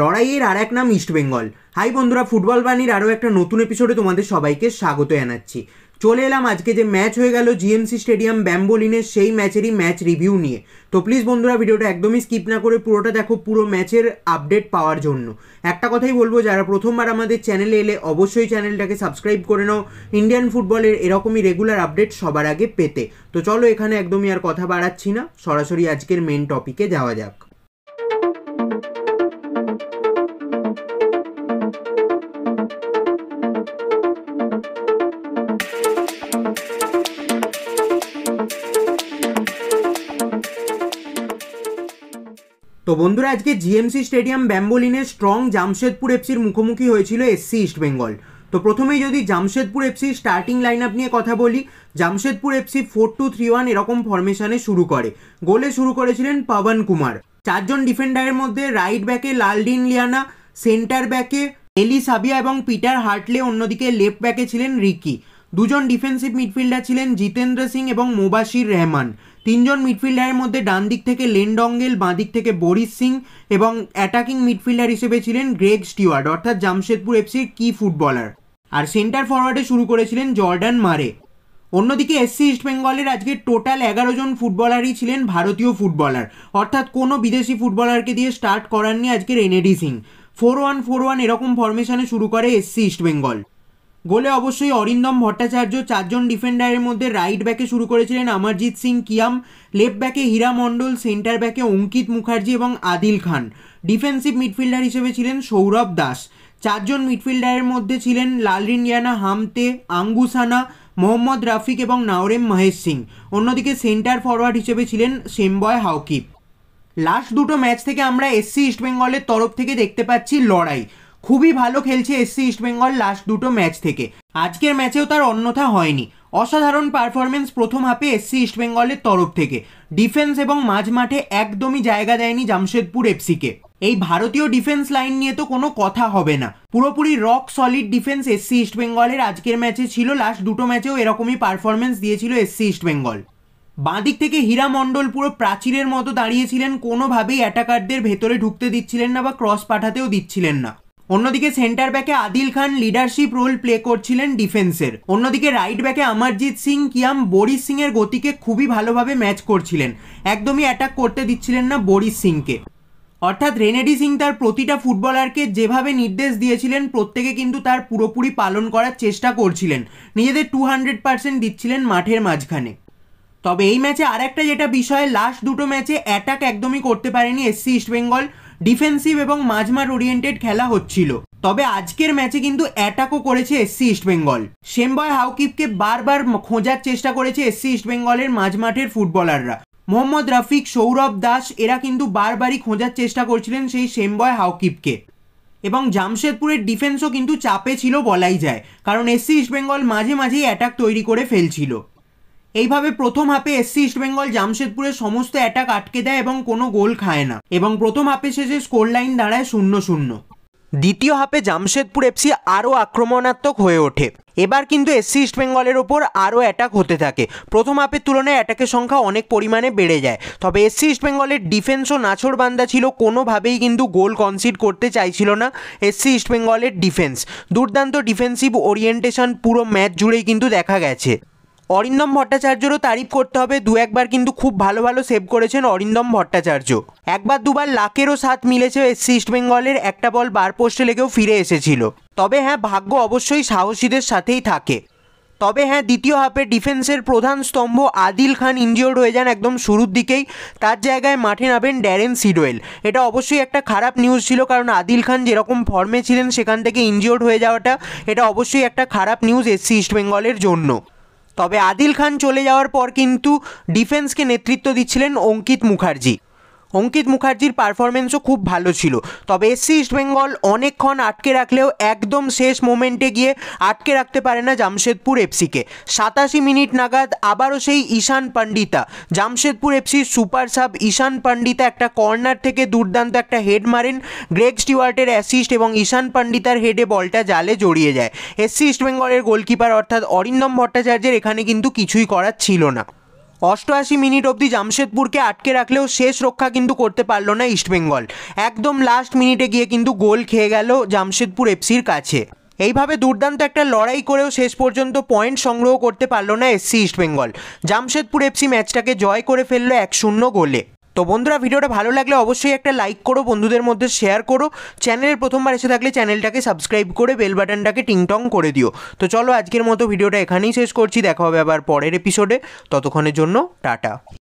লড়াইয়ের আর এক নাম ইস্টবেঙ্গল হাই বন্ধুরা ফুটবল বাণীর আরও একটা নতুন এপিসোডে তোমাদের সবাইকে স্বাগত জানাচ্ছি চলে এলাম আজকে যে ম্যাচ হয়ে গেল জিএমসি স্টেডিয়াম ব্যাম্বোলিনের সেই ম্যাচেরই ম্যাচ রিভিউ নিয়ে তো প্লিজ বন্ধুরা ভিডিওটা একদমই স্কিপ না করে পুরোটা দেখো পুরো ম্যাচের আপডেট পাওয়ার জন্য একটা কথাই বলবো যারা প্রথমবার আমাদের চ্যানেলে এলে অবশ্যই চ্যানেলটাকে সাবস্ক্রাইব করে নাও ইন্ডিয়ান ফুটবলের এরকমই রেগুলার আপডেট সবার আগে পেতে তো চলো এখানে একদমই আর কথা বাড়াচ্ছি না সরাসরি আজকের মেন টপিকে যাওয়া যাক তো বন্ধুরা আজকে জিএমসি স্টেডিয়াম ব্যাম্বোলিনে স্ট্রং জামশেদপুর এফসির মুখোমুখি হয়েছিল এসসি ইস্টবেঙ্গল তো প্রথমেই যদি Jamshedpur FC starting line up নিয়ে কথা বলি Jamshedpur FC four two three one এরকম ফরমেশনে শুরু করে গোলে শুরু করেছিলেন পবন কুমার চারজন ডিফেন্ডারের মধ্যে রাইট ব্যাকে লালডিন লিয়ানা সেন্টার ব্যাকে এলি সাবিয়া এবং পিটার হার্টলে অন্যদিকে লেফট ব্যাকে ছিলেন রিকি দুজন ডিফেন্সিভ মিডফিল্ডার ছিলেন জিতেন্দ্র সিং এবং মোবাশির রহমান তিনজন মিডফিল্ডারের মধ্যে ডান দিক থেকে লেনডঙ্গেল বাঁ দিক থেকে বরিস সিং এবং অ্যাটাকিং মিডফিল্ডার হিসেবে ছিলেন গ্রেগ স্টিওয়ার্ড অর্থাৎ জামশেদপুর এফসির কি ফুটবলার আর সেন্টার ফরওয়ার্ডে শুরু করেছিলেন জর্ডান মারে অন্যদিকে এসসি ইস্ট বেঙ্গলের আজকে টোটাল এগারো জন ফুটবলারই ছিলেন ভারতীয় ফুটবলার অর্থাৎ কোনো বিদেশি ফুটবলারকে দিয়ে স্টার্ট করাননি আজকে Renedy Singh four one four one এরকম ফরমেশনে শুরু করে এসসি ইস্ট বেঙ্গল গোলে অবশ্যই অরিন্দম ভট্টাচার্য চারজন ডিফেন্ডারের মধ্যে রাইট ব্যাকে শুরু করেছিলেন অমরজিৎ সিং কিয়াম লেফট ব্যাকে হীরা মণ্ডল সেন্টার ব্যাকে অঙ্কিত মুখার্জি এবং আদিল খান ডিফেন্সিভ মিডফিল্ডার হিসেবে ছিলেন সৌরভ দাস চারজন মিডফিল্ডারের মধ্যে ছিলেন লালরিনিয়ানা হামতে আঙ্গুসানা মোহাম্মদ রাফিক এবং নাওরেম মহেশ সিং অন্যদিকে সেন্টার ফরওয়ার্ড হিসেবে ছিলেন সেম্বয় হাউকিপ লাস্ট দুটো ম্যাচ থেকে আমরা এসসি ইস্টবেঙ্গলের তরফ থেকে দেখতে পাচ্ছি লড়াই খুবই ভালো খেলছে এসসি ইস্টবেঙ্গল লাস্ট দুটো ম্যাচ থেকে আজকের ম্যাচেও তার অন্যথা হয়নি অসাধারণ পারফরমেন্স প্রথম হাফে এসসি ইস্টবেঙ্গলের তরফ থেকে ডিফেন্স এবং মাঝ মাঠে একদমই জায়গা দেয়নি জামশেদপুর এফসিকে এই ভারতীয় ডিফেন্স লাইন নিয়ে তো কোনো কথা হবে না পুরোপুরি রক সলিড ডিফেন্স এসসি ইস্টবেঙ্গলের আজকের ম্যাচে ছিল লাস্ট দুটো ম্যাচেও এরকমই পারফরমেন্স দিয়েছিল এসসি ইস্টবেঙ্গল বাঁদিক থেকে হীরা মণ্ডল পুরো প্রাচীরের মতো দাঁড়িয়েছিলেন কোনোভাবেই অ্যাটাকারদের ভেতরে ঢুকতে দিচ্ছিলেন না বা ক্রস পাঠাতেও দিচ্ছিলেন না অন্যদিকে সেন্টার ব্যাকে Adil Khan leadership role play করছিলেন ডিফেন্সের অন্যদিকে রাইট ব্যাকে অমরজিৎ সিং কিয়াম বরিস সিং এর গতিকে খুবই ভালোভাবে ম্যাচ করছিলেন একদমই অ্যাটাক করতে দিচ্ছিলেন না বরিস সিংকে অর্থাৎ রেনেডি সিং তার প্রতিটা ফুটবলারকে যেভাবে নির্দেশ দিয়েছিলেন প্রত্যেকে কিন্তু তার পুরোপুরি পালন করার চেষ্টা করছিলেন নিজেদের টু হান্ড্রেড পার্সেন্ট দিচ্ছিলেন মাঠের মাঝখানে তবে এই ম্যাচে আর একটা যেটা বিষয় লাস্ট দুটো ম্যাচে অ্যাটাক একদমই করতে পারেনি এসসি ইস্টবেঙ্গল ডিফেন্সিভ এবং মাঝমাঠ ওরিয়েন্টেড খেলা হচ্ছিল তবে আজকের ম্যাচে কিন্তু অ্যাটাকও করেছে এসসি ইস্টবেঙ্গল সেমবয় হাউকিপকে বারবার খোঁজার চেষ্টা করেছে এসসি ইস্টবেঙ্গলের মাঝমাঠের ফুটবলাররা মোহাম্মদ রাফিক সৌরভ দাস এরা কিন্তু বারবারই খোঁজার চেষ্টা করছিলেন সেই সেমবয় হাউকিপকে এবং জামশেদপুরের ডিফেন্সও কিন্তু চাপে ছিল বলাই যায় কারণ এসসি ইস্টবেঙ্গল মাঝে মাঝেই অ্যাটাক তৈরি করে ফেলছিল এইভাবে প্রথম হাফে এসসি ইস্টবেঙ্গল জামশেদপুরের সমস্ত অ্যাটাক আটকে দেয় এবং কোনো গোল খায় না এবং প্রথম হাফে শেষে স্কোর লাইন দাঁড়ায় শূন্য শূন্য দ্বিতীয় হাফে জামশেদপুর এফসি আরও আক্রমণাত্মক হয়ে ওঠে এবার কিন্তু এসসি ইস্টবেঙ্গলের ওপর আরও অ্যাটাক হতে থাকে প্রথম হাফের তুলনায় অ্যাটাকের সংখ্যা অনেক পরিমাণে বেড়ে যায় তবে এসসি ইস্টবেঙ্গলের ডিফেন্সও বান্দা ছিল কোনোভাবেই কিন্তু গোল কনসিড করতে চাইছিল না এসসি ইস্টবেঙ্গলের ডিফেন্স দুর্দান্ত ডিফেন্সিভ ওরিয়েন্টেশন পুরো ম্যাচ জুড়েই কিন্তু দেখা গেছে অরিন্দম ভট্টাচার্যরও তারিফ করতে হবে দু একবার কিন্তু খুব ভালো ভালো সেভ করেছেন অরিন্দম ভট্টাচার্য একবার দুবার লাকেরও সাথ মিলেছে ইস্ট বেঙ্গলের একটা বল বার পোস্টে লেগেও ফিরে এসেছিল তবে হ্যাঁ ভাগ্য অবশ্যই সাহসীদের সাথেই থাকে তবে হ্যাঁ দ্বিতীয় হাফে ডিফেন্সের প্রধান স্তম্ভ আদিল খান ইনজিওর্ড হয়ে যান একদম শুরুর দিকেই তার জায়গায় মাঠে নামেন ড্যারেন সিডোয়েল এটা অবশ্যই একটা খারাপ নিউজ ছিল কারণ আদিল খান যেরকম ফর্মে ছিলেন সেখান থেকে ইনজিওর্ড হয়ে যাওয়াটা এটা অবশ্যই একটা খারাপ নিউজ এসসি ইস্টবেঙ্গলের জন্য তবে আদিল খান চলে যাওয়ার পর কিন্তু ডিফেন্সকে নেতৃত্ব দিচ্ছিলেন অঙ্কিত মুখার্জি অঙ্কিত মুখার্জির পারফরমেন্সও খুব ভালো ছিল তবে এসসি ইস্টবেঙ্গল অনেকক্ষণ আটকে রাখলেও একদম শেষ মোমেন্টে গিয়ে আটকে রাখতে পারে না জামশেদপুর এফসিকে সাতাশি মিনিট নাগাদ আবারও সেই ঈশান পান্ডিতা জামশেদপুর এফসির সুপার সাব ঈশান পান্ডিতা একটা কর্নার থেকে দুর্দান্ত একটা হেড মারেন গ্রেগ স্টিওয়ার্টের অ্যাসিস্ট এবং ঈশান পান্ডিতার হেডে বলটা জালে জড়িয়ে যায় এসসি ইস্টবেঙ্গলের গোলকিপার অর্থাৎ অরিন্দম ভট্টাচার্যের এখানে কিন্তু কিছুই করার ছিল না অষ্টআশি মিনিট অবধি জামশেদপুরকে আটকে রাখলেও শেষ রক্ষা কিন্তু করতে পারলো না ইস্টবেঙ্গল একদম লাস্ট মিনিটে গিয়ে কিন্তু গোল খেয়ে গেল জামশেদপুর এফসির কাছে এইভাবে দুর্দান্ত একটা লড়াই করেও শেষ পর্যন্ত পয়েন্ট সংগ্রহ করতে পারল না এসসি ইস্টবেঙ্গল জামশেদপুর এফসি ম্যাচটাকে জয় করে ফেললো এক শূন্য গোলে তো বন্ধুরা ভিডিওটা ভালো লাগলে অবশ্যই একটা লাইক করো বন্ধুদের মধ্যে শেয়ার করো চ্যানেলের প্রথমবার এসে থাকলে চ্যানেলটাকে সাবস্ক্রাইব করে বেল বাটনটাকে টিংটং করে দিও তো চলো আজকের মতো ভিডিওটা এখানেই শেষ করছি দেখা হবে আবার পরের এপিসোডে ততক্ষণের জন্য টাটা